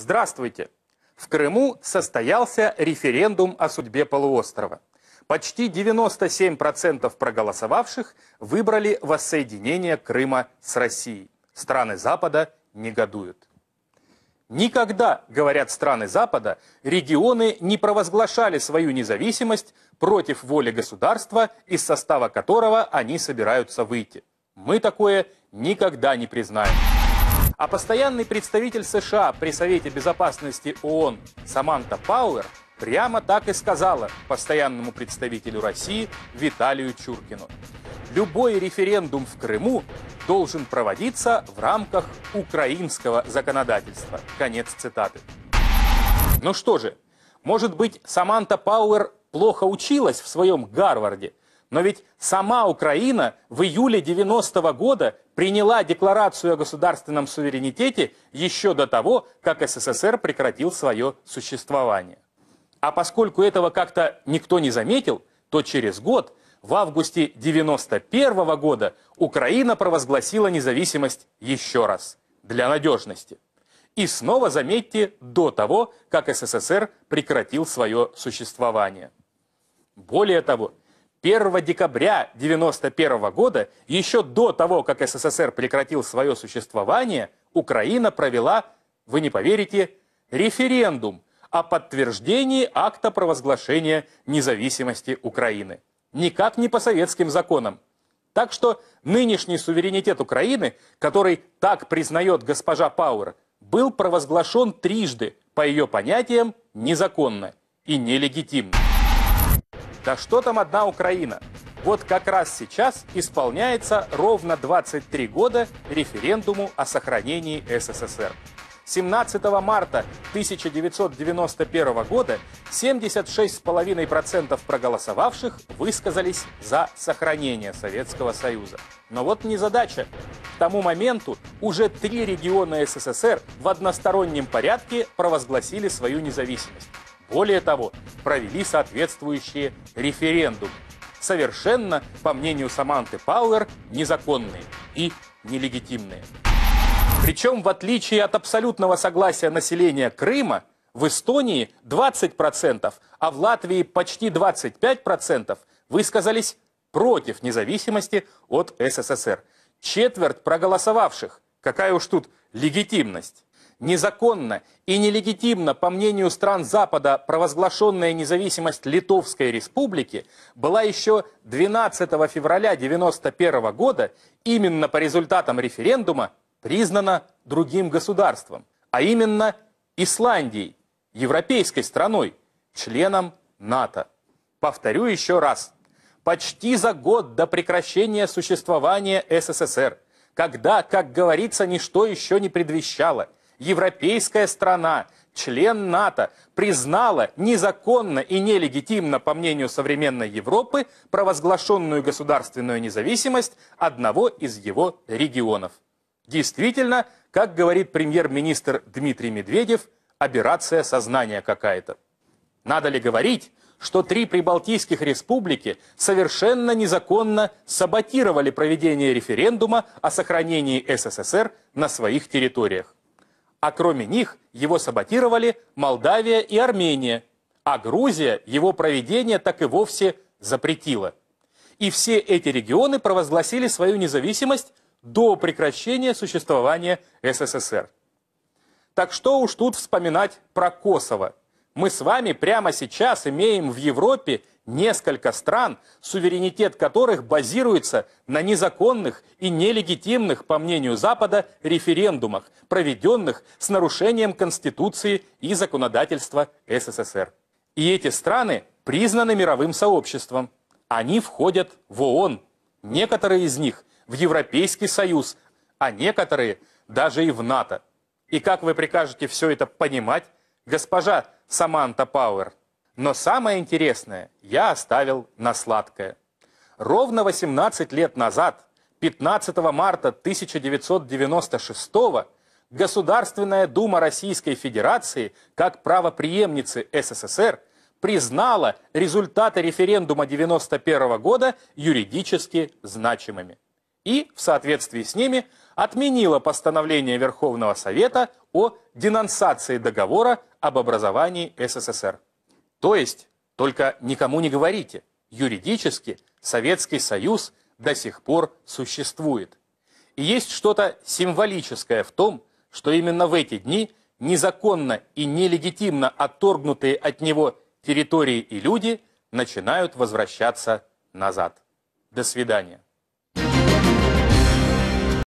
Здравствуйте! В Крыму состоялся референдум о судьбе полуострова. Почти 97% проголосовавших выбрали воссоединение Крыма с Россией. Страны Запада негодуют. Никогда, говорят страны Запада, регионы не провозглашали свою независимость против воли государства, из состава которого они собираются выйти. Мы такое никогда не признаем. А постоянный представитель США при Совете Безопасности ООН Саманта Пауэр прямо так и сказала постоянному представителю России Виталию Чуркину. Любой референдум в Крыму должен проводиться в рамках украинского законодательства. Конец цитаты. Ну что же, может быть, Саманта Пауэр плохо училась в своем Гарварде, но ведь сама Украина в июле 90 -го года приняла декларацию о государственном суверенитете еще до того, как СССР прекратил свое существование. А поскольку этого как-то никто не заметил, то через год, в августе 91 -го года, Украина провозгласила независимость еще раз, для надежности. И снова, заметьте, до того, как СССР прекратил свое существование. Более того, 1 декабря 1991 года, еще до того, как СССР прекратил свое существование, Украина провела, вы не поверите, референдум о подтверждении акта провозглашения независимости Украины. Никак не по советским законам. Так что нынешний суверенитет Украины, который так признает госпожа Пауэр, был провозглашен трижды, по ее понятиям, незаконно и нелегитимно. Да что там одна Украина? Вот как раз сейчас исполняется ровно 23 года референдуму о сохранении СССР. 17 марта 1991 года 76,5% проголосовавших высказались за сохранение Советского Союза. Но вот незадача. К тому моменту уже три региона СССР в одностороннем порядке провозгласили свою независимость. Более того, провели соответствующие референдумы. Совершенно, по мнению Саманты Пауэр, незаконные и нелегитимные. Причем, в отличие от абсолютного согласия населения Крыма, в Эстонии 20%, а в Латвии почти 25% высказались против независимости от СССР. Четверть проголосовавших. Какая уж тут легитимность незаконно и нелегитимно, по мнению стран Запада, провозглашенная независимость Литовской Республики, была еще 12 февраля 1991 года именно по результатам референдума признана другим государством, а именно Исландией, европейской страной, членом НАТО. Повторю еще раз. Почти за год до прекращения существования СССР, когда, как говорится, ничто еще не предвещало – европейская страна, член НАТО, признала незаконно и нелегитимно, по мнению современной Европы, провозглашенную государственную независимость одного из его регионов. Действительно, как говорит премьер-министр Дмитрий Медведев, операция сознания какая-то. Надо ли говорить, что три прибалтийских республики совершенно незаконно саботировали проведение референдума о сохранении СССР на своих территориях? а кроме них его саботировали Молдавия и Армения, а Грузия его проведение так и вовсе запретила. И все эти регионы провозгласили свою независимость до прекращения существования СССР. Так что уж тут вспоминать про Косово. Мы с вами прямо сейчас имеем в Европе несколько стран, суверенитет которых базируется на незаконных и нелегитимных, по мнению Запада, референдумах, проведенных с нарушением Конституции и законодательства СССР. И эти страны признаны мировым сообществом. Они входят в ООН. Некоторые из них в Европейский Союз, а некоторые даже и в НАТО. И как вы прикажете все это понимать, госпожа Саманта Пауэр? Но самое интересное я оставил на сладкое. Ровно 18 лет назад, 15 марта 1996 года, Государственная Дума Российской Федерации, как правоприемницы СССР, признала результаты референдума 1991 года юридически значимыми. И, в соответствии с ними, отменила постановление Верховного Совета о денонсации договора об образовании СССР. То есть, только никому не говорите, юридически Советский Союз до сих пор существует. И есть что-то символическое в том, что именно в эти дни незаконно и нелегитимно отторгнутые от него территории и люди начинают возвращаться назад. До свидания.